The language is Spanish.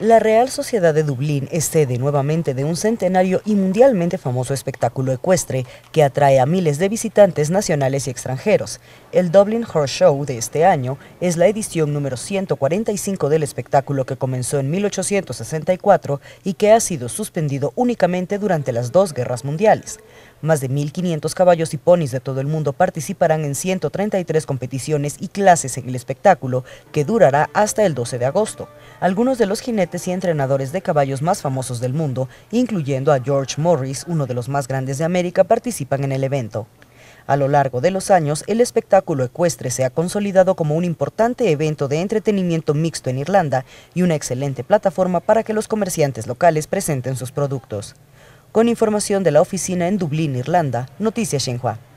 la Real Sociedad de Dublín es sede nuevamente de un centenario y mundialmente famoso espectáculo ecuestre que atrae a miles de visitantes nacionales y extranjeros. El Dublin Horse Show de este año es la edición número 145 del espectáculo que comenzó en 1864 y que ha sido suspendido únicamente durante las dos guerras mundiales. Más de 1.500 caballos y ponis de todo el mundo participarán en 133 competiciones y clases en el espectáculo, que durará hasta el 12 de agosto. Algunos de los jinetes y entrenadores de caballos más famosos del mundo, incluyendo a George Morris, uno de los más grandes de América, participan en el evento. A lo largo de los años, el espectáculo ecuestre se ha consolidado como un importante evento de entretenimiento mixto en Irlanda y una excelente plataforma para que los comerciantes locales presenten sus productos. Con información de la oficina en Dublín, Irlanda, Noticias Xinhua.